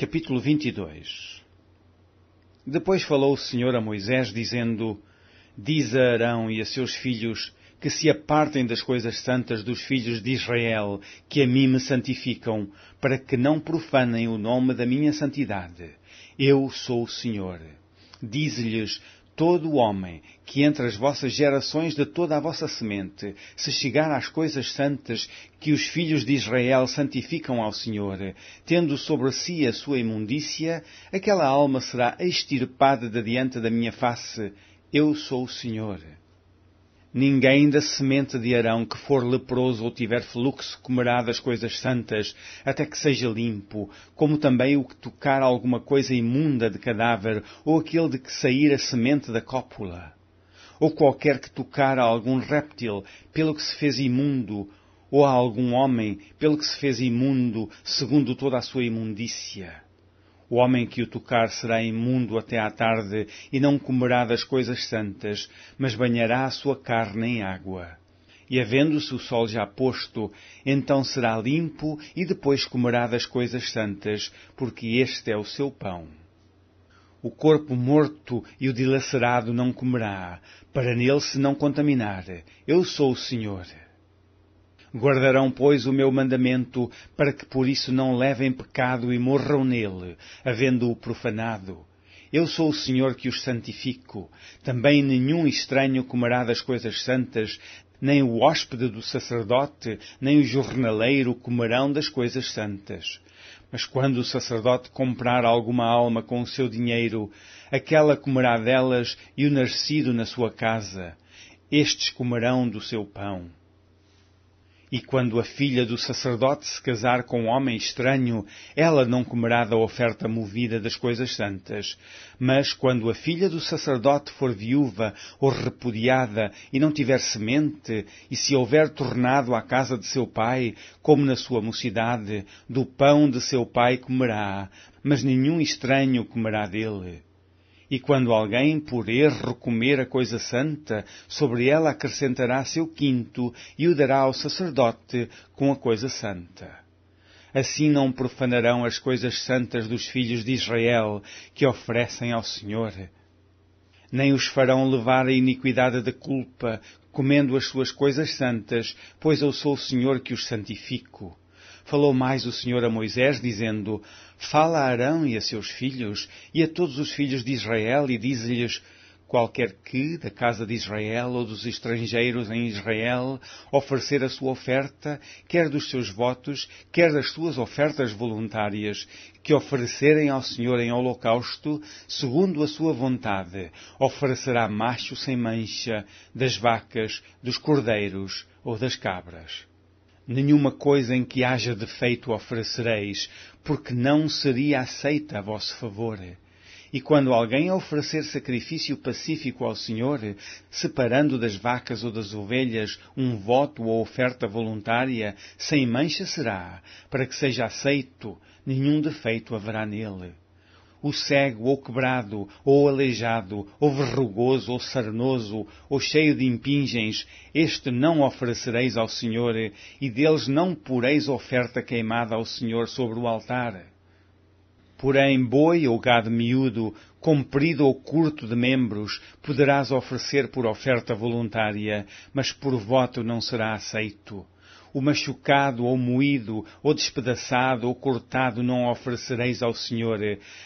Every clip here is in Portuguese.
Capítulo 22 Depois falou o Senhor a Moisés, dizendo: Diz a Arão e a seus filhos que se apartem das coisas santas dos filhos de Israel, que a mim me santificam, para que não profanem o nome da minha santidade. Eu sou o Senhor. Diz-lhes: Todo homem que entre as vossas gerações de toda a vossa semente se chegar às coisas santas que os filhos de Israel santificam ao Senhor, tendo sobre si a sua imundícia, aquela alma será extirpada da diante da minha face. Eu sou o Senhor. Ninguém da semente de Arão que for leproso ou tiver fluxo comerá das coisas santas, até que seja limpo, como também o que tocar alguma coisa imunda de cadáver, ou aquele de que sair a semente da cópula, ou qualquer que tocar a algum réptil, pelo que se fez imundo, ou a algum homem, pelo que se fez imundo, segundo toda a sua imundícia. O homem que o tocar será imundo até à tarde, e não comerá das coisas santas, mas banhará a sua carne em água. E havendo-se o sol já posto, então será limpo e depois comerá das coisas santas, porque este é o seu pão. O corpo morto e o dilacerado não comerá, para nele se não contaminar. Eu sou o Senhor. Guardarão, pois, o meu mandamento, para que por isso não levem pecado e morram nele, havendo-o profanado. Eu sou o Senhor que os santifico. Também nenhum estranho comerá das coisas santas, nem o hóspede do sacerdote, nem o jornaleiro comerão das coisas santas. Mas quando o sacerdote comprar alguma alma com o seu dinheiro, aquela comerá delas e o nascido na sua casa. Estes comerão do seu pão. E quando a filha do sacerdote se casar com um homem estranho, ela não comerá da oferta movida das coisas santas. Mas quando a filha do sacerdote for viúva ou repudiada e não tiver semente, e se houver tornado à casa de seu pai, como na sua mocidade, do pão de seu pai comerá, mas nenhum estranho comerá dele e quando alguém por erro comer a coisa santa, sobre ela acrescentará seu quinto e o dará ao sacerdote com a coisa santa. Assim não profanarão as coisas santas dos filhos de Israel que oferecem ao Senhor. Nem os farão levar a iniquidade da culpa, comendo as suas coisas santas, pois eu sou o Senhor que os santifico. Falou mais o Senhor a Moisés, dizendo: Fala a Arão e a seus filhos, e a todos os filhos de Israel, e diz-lhes: Qualquer que, da casa de Israel ou dos estrangeiros em Israel, oferecer a sua oferta, quer dos seus votos, quer das suas ofertas voluntárias, que oferecerem ao Senhor em holocausto, segundo a sua vontade, oferecerá macho sem mancha, das vacas, dos cordeiros ou das cabras nenhuma coisa em que haja defeito oferecereis, porque não seria aceita a vosso favor. E quando alguém oferecer sacrifício pacífico ao Senhor, separando das vacas ou das ovelhas um voto ou oferta voluntária, sem mancha será, para que seja aceito, nenhum defeito haverá nele o cego, ou quebrado, ou aleijado, ou verrugoso, ou sarnoso, ou cheio de impingens, este não oferecereis ao Senhor, e deles não pureis oferta queimada ao Senhor sobre o altar. Porém, boi ou gado miúdo, comprido ou curto de membros, poderás oferecer por oferta voluntária, mas por voto não será aceito o machucado, ou moído, ou despedaçado, ou cortado não oferecereis ao Senhor.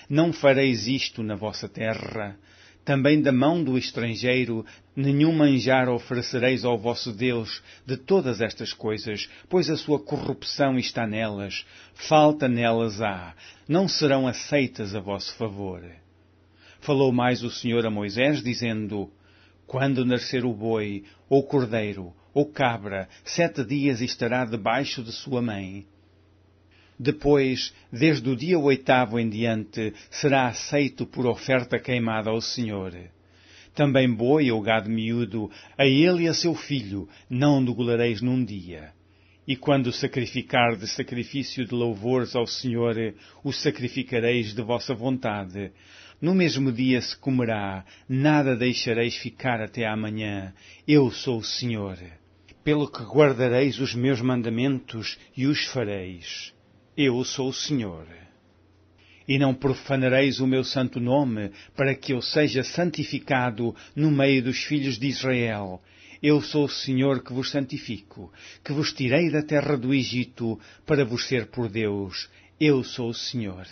Não fareis isto na vossa terra. Também da mão do estrangeiro nenhum manjar oferecereis ao vosso Deus de todas estas coisas, pois a sua corrupção está nelas, falta nelas há, não serão aceitas a vosso favor. Falou mais o Senhor a Moisés, dizendo, quando nascer o boi, ou cordeiro, ou cabra, sete dias estará debaixo de sua mãe. Depois, desde o dia oitavo em diante, será aceito por oferta queimada ao Senhor. Também boi ou gado miúdo, a ele e a seu filho, não degolareis num dia e quando sacrificar de sacrifício de louvores ao Senhor, o sacrificareis de vossa vontade. No mesmo dia se comerá, nada deixareis ficar até amanhã. Eu sou o Senhor. Pelo que guardareis os meus mandamentos e os fareis. Eu sou o Senhor e não profanareis o meu santo nome, para que eu seja santificado no meio dos filhos de Israel. Eu sou o Senhor que vos santifico, que vos tirei da terra do Egito para vos ser por Deus. Eu sou o Senhor.